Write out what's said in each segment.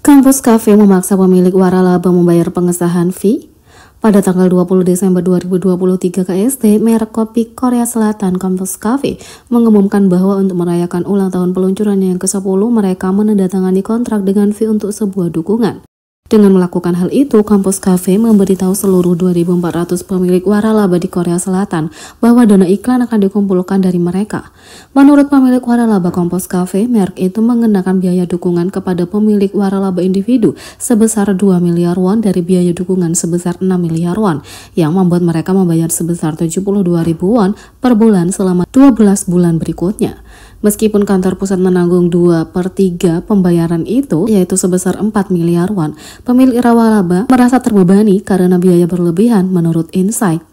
Kampus Cafe memaksa pemilik waralaba membayar pengesahan fee pada tanggal 20 Desember 2023 KST, merek kopi Korea Selatan Kampus Cafe mengumumkan bahwa untuk merayakan ulang tahun peluncurannya yang ke-10, mereka menandatangani kontrak dengan fee untuk sebuah dukungan. Dengan melakukan hal itu, kampus kafe memberitahu seluruh 2.400 pemilik waralaba di Korea Selatan bahwa dana iklan akan dikumpulkan dari mereka. Menurut pemilik waralaba kampus kafe, merek itu mengenakan biaya dukungan kepada pemilik waralaba individu sebesar 2 miliar won dari biaya dukungan sebesar 6 miliar won, yang membuat mereka membayar sebesar 72 ribu won per bulan selama 12 bulan berikutnya. Meskipun kantor pusat menanggung 2 per 3 pembayaran itu, yaitu sebesar 4 miliar won, pemilik rawa Rawalaba merasa terbebani karena biaya berlebihan menurut Insight.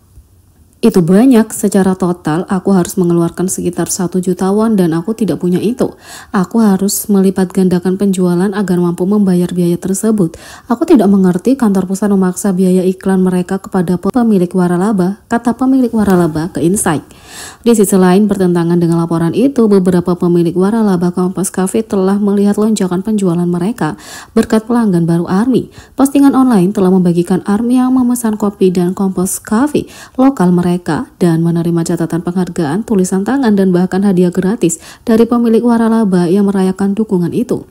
Itu banyak, secara total aku harus mengeluarkan sekitar satu juta won dan aku tidak punya itu. Aku harus melipat gandakan penjualan agar mampu membayar biaya tersebut. Aku tidak mengerti kantor pusat memaksa biaya iklan mereka kepada pemilik waralaba, kata pemilik waralaba ke Insight. Di sisi lain, bertentangan dengan laporan itu, beberapa pemilik waralaba Kompas Cafe telah melihat lonjakan penjualan mereka berkat pelanggan baru Army. Postingan online telah membagikan Army yang memesan kopi dan Kompas Cafe lokal mereka mereka dan menerima catatan penghargaan, tulisan tangan, dan bahkan hadiah gratis dari pemilik waralaba yang merayakan dukungan itu.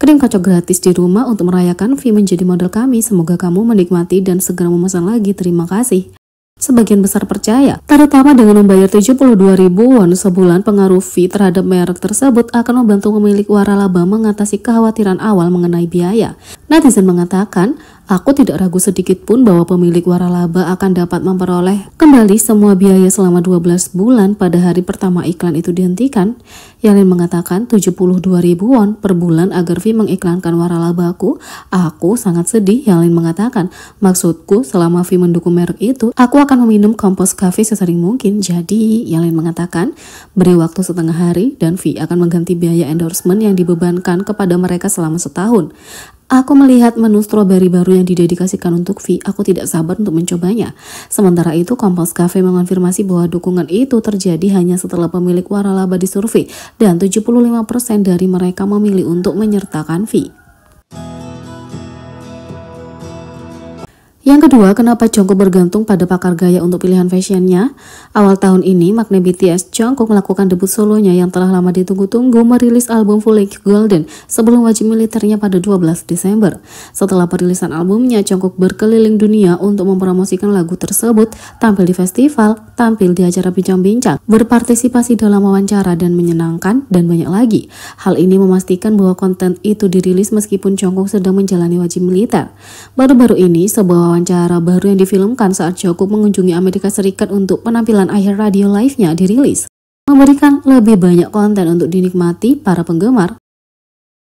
Krim kocok gratis di rumah untuk merayakan V menjadi model kami. Semoga kamu menikmati dan segera memesan lagi. Terima kasih. Sebagian besar percaya, terutama dengan membayar 72 ribu won sebulan pengaruh V terhadap merek tersebut akan membantu pemilik waralaba mengatasi kekhawatiran awal mengenai biaya. Netizen mengatakan, Aku tidak ragu sedikit pun bahwa pemilik waralaba akan dapat memperoleh kembali semua biaya selama 12 bulan pada hari pertama iklan itu dihentikan. Yalin mengatakan 72 ribu won per bulan agar V mengiklankan waralabaku. Aku sangat sedih, Yalin mengatakan. Maksudku, selama V mendukung merek itu, aku akan meminum kompos kafe sesering mungkin. Jadi, Yalin mengatakan, beri waktu setengah hari dan V akan mengganti biaya endorsement yang dibebankan kepada mereka selama setahun. Aku melihat menu stroberi baru yang didedikasikan untuk V. Aku tidak sabar untuk mencobanya. Sementara itu, Kompas Cafe mengonfirmasi bahwa dukungan itu terjadi hanya setelah pemilik waralaba disurvei dan 75% dari mereka memilih untuk menyertakan V. Yang kedua, kenapa Jongkook bergantung pada pakar gaya untuk pilihan fashionnya? Awal tahun ini, makna BTS, Jongkook melakukan debut solonya yang telah lama ditunggu-tunggu merilis album Full length Golden sebelum wajib militernya pada 12 Desember. Setelah perilisan albumnya, Jongkook berkeliling dunia untuk mempromosikan lagu tersebut, tampil di festival, tampil di acara bincang-bincang, berpartisipasi dalam wawancara dan menyenangkan, dan banyak lagi. Hal ini memastikan bahwa konten itu dirilis meskipun Jongkook sedang menjalani wajib militer. Baru-baru ini, sebuah Wawancara baru yang difilmkan saat Joko mengunjungi Amerika Serikat untuk penampilan akhir radio live-nya dirilis, memberikan lebih banyak konten untuk dinikmati para penggemar.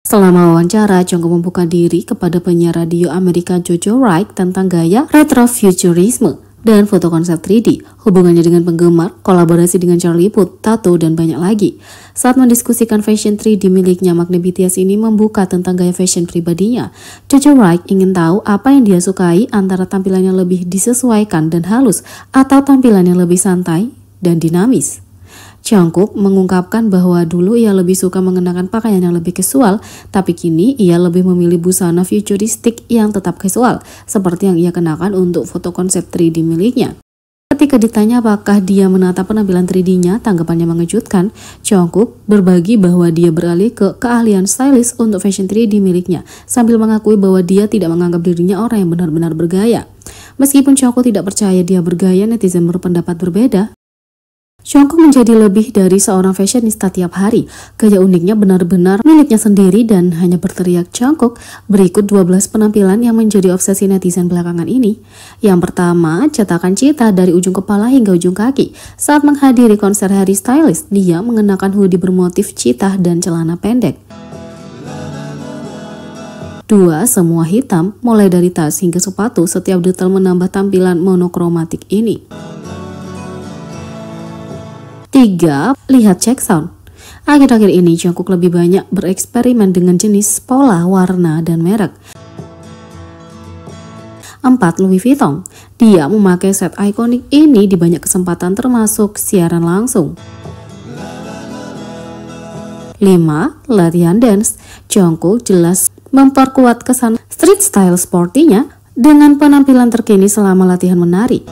Selama wawancara, Joko membuka diri kepada penyiar radio Amerika Jojo Wright tentang gaya retrofuturisme dan foto konsep 3D, hubungannya dengan penggemar, kolaborasi dengan Charlie Puth, tato, dan banyak lagi. Saat mendiskusikan fashion 3D miliknya, Magne BTS ini membuka tentang gaya fashion pribadinya. Jojo Wright ingin tahu apa yang dia sukai antara tampilan yang lebih disesuaikan dan halus atau tampilan yang lebih santai dan dinamis. Jungkook mengungkapkan bahwa dulu ia lebih suka mengenakan pakaian yang lebih casual, tapi kini ia lebih memilih busana futuristik yang tetap casual, seperti yang ia kenakan untuk foto konsep 3D miliknya. Ketika ditanya apakah dia menata penampilan 3D-nya, tanggapannya mengejutkan. Jungkook berbagi bahwa dia beralih ke keahlian stylist untuk fashion 3D miliknya, sambil mengakui bahwa dia tidak menganggap dirinya orang yang benar-benar bergaya. Meskipun Jungkook tidak percaya dia bergaya, netizen berpendapat berbeda. Shongko menjadi lebih dari seorang fashionista tiap hari. Gaya uniknya benar-benar miliknya sendiri dan hanya berteriak Jungkook berikut 12 penampilan yang menjadi obsesi netizen belakangan ini. Yang pertama, cetakan cita dari ujung kepala hingga ujung kaki. Saat menghadiri konser Harry stylist, dia mengenakan hoodie bermotif cita dan celana pendek. Dua, Semua hitam, mulai dari tas hingga sepatu, setiap detail menambah tampilan monokromatik ini. Tiga, lihat check sound. Akhir-akhir ini Jungkook lebih banyak bereksperimen dengan jenis, pola, warna, dan merek. 4. Louis Vuitton. Dia memakai set ikonik ini di banyak kesempatan termasuk siaran langsung. 5. Latihan dance. Jungkook jelas memperkuat kesan street style sportinya dengan penampilan terkini selama latihan menari.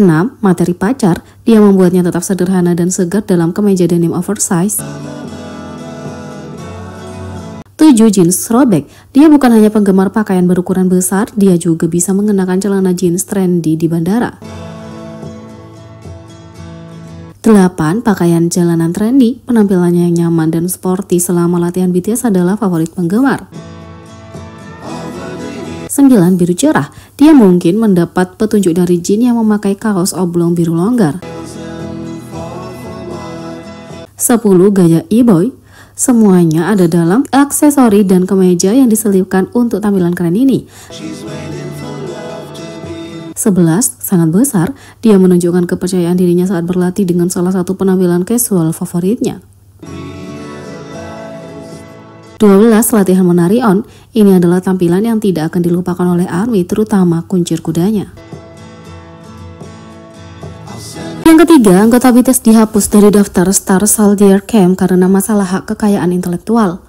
6. Materi pacar, dia membuatnya tetap sederhana dan segar dalam kemeja denim oversize. 7. Jeans robek Dia bukan hanya penggemar pakaian berukuran besar, dia juga bisa mengenakan celana jeans trendy di bandara. 8. Pakaian jalanan trendy, penampilannya yang nyaman dan sporty selama latihan BTS adalah favorit penggemar. 9. Biru cerah. Dia mungkin mendapat petunjuk dari jin yang memakai kaos oblong biru longgar. 10. Gaya e-boy. Semuanya ada dalam aksesori dan kemeja yang diselipkan untuk tampilan keren ini. 11. Sangat besar, dia menunjukkan kepercayaan dirinya saat berlatih dengan salah satu penampilan casual favoritnya. 12. Latihan menari on, ini adalah tampilan yang tidak akan dilupakan oleh ARMY, terutama kuncir kudanya. Yang ketiga, anggota BTS dihapus dari daftar Star Soldier Camp karena masalah hak kekayaan intelektual.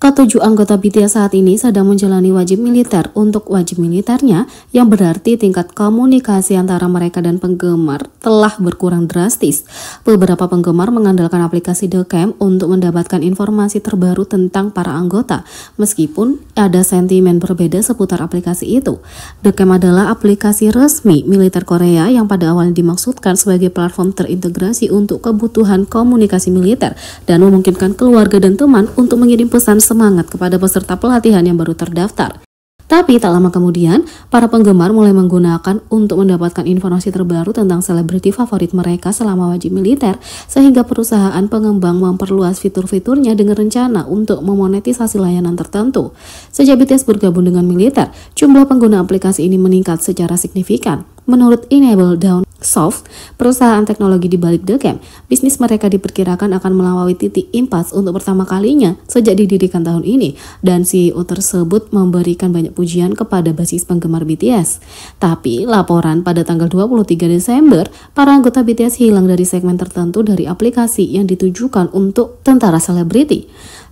Ketujuh anggota BTS saat ini sedang menjalani wajib militer untuk wajib militernya yang berarti tingkat komunikasi antara mereka dan penggemar telah berkurang drastis. Beberapa penggemar mengandalkan aplikasi The Camp untuk mendapatkan informasi terbaru tentang para anggota meskipun ada sentimen berbeda seputar aplikasi itu. The Camp adalah aplikasi resmi militer Korea yang pada awalnya dimaksudkan sebagai platform terintegrasi untuk kebutuhan komunikasi militer dan memungkinkan keluarga dan teman untuk mengirim pesan semangat kepada peserta pelatihan yang baru terdaftar. Tapi tak lama kemudian, para penggemar mulai menggunakan untuk mendapatkan informasi terbaru tentang selebriti favorit mereka selama wajib militer, sehingga perusahaan pengembang memperluas fitur-fiturnya dengan rencana untuk memonetisasi layanan tertentu. Sejak BTS bergabung dengan militer, jumlah pengguna aplikasi ini meningkat secara signifikan. Menurut Enable Down Soft, perusahaan teknologi di balik The Game, bisnis mereka diperkirakan akan melawai titik impas untuk pertama kalinya sejak didirikan tahun ini, dan CEO tersebut memberikan banyak pujian kepada basis penggemar BTS. Tapi, laporan pada tanggal 23 Desember, para anggota BTS hilang dari segmen tertentu dari aplikasi yang ditujukan untuk tentara selebriti.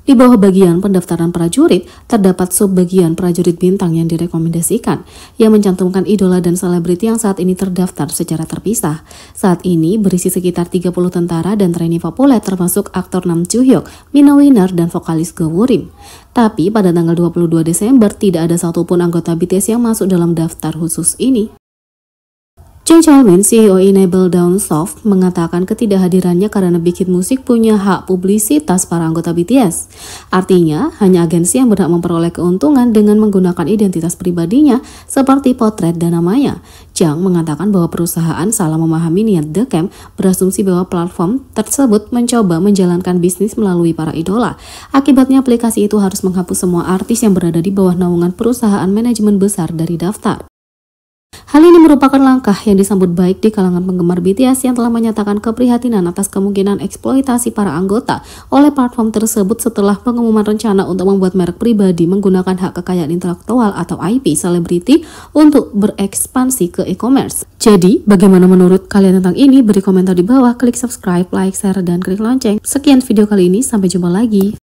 Di bawah bagian pendaftaran prajurit, terdapat subbagian prajurit bintang yang direkomendasikan, yang mencantumkan idola dan selebriti yang saat ini terdaftar secara terpisah. Saat ini berisi sekitar 30 tentara dan trainee populer termasuk aktor Nam Joo Hyuk, Mina Winner, dan vokalis Go Tapi pada tanggal 22 Desember tidak ada satupun anggota BTS yang masuk dalam daftar khusus ini. Jay Chalwin, CEO Enable Downsoft, mengatakan ketidakhadirannya karena bikin musik punya hak publisitas para anggota BTS. Artinya, hanya agensi yang berhak memperoleh keuntungan dengan menggunakan identitas pribadinya seperti potret dan namanya. Chang mengatakan bahwa perusahaan salah memahami niat The Camp berasumsi bahwa platform tersebut mencoba menjalankan bisnis melalui para idola. Akibatnya aplikasi itu harus menghapus semua artis yang berada di bawah naungan perusahaan manajemen besar dari daftar. Hal ini merupakan langkah yang disambut baik di kalangan penggemar BTS yang telah menyatakan keprihatinan atas kemungkinan eksploitasi para anggota oleh platform tersebut setelah pengumuman rencana untuk membuat merek pribadi menggunakan hak kekayaan intelektual atau IP selebriti untuk berekspansi ke e-commerce. Jadi, bagaimana menurut kalian tentang ini? Beri komentar di bawah, klik subscribe, like, share, dan klik lonceng. Sekian video kali ini, sampai jumpa lagi.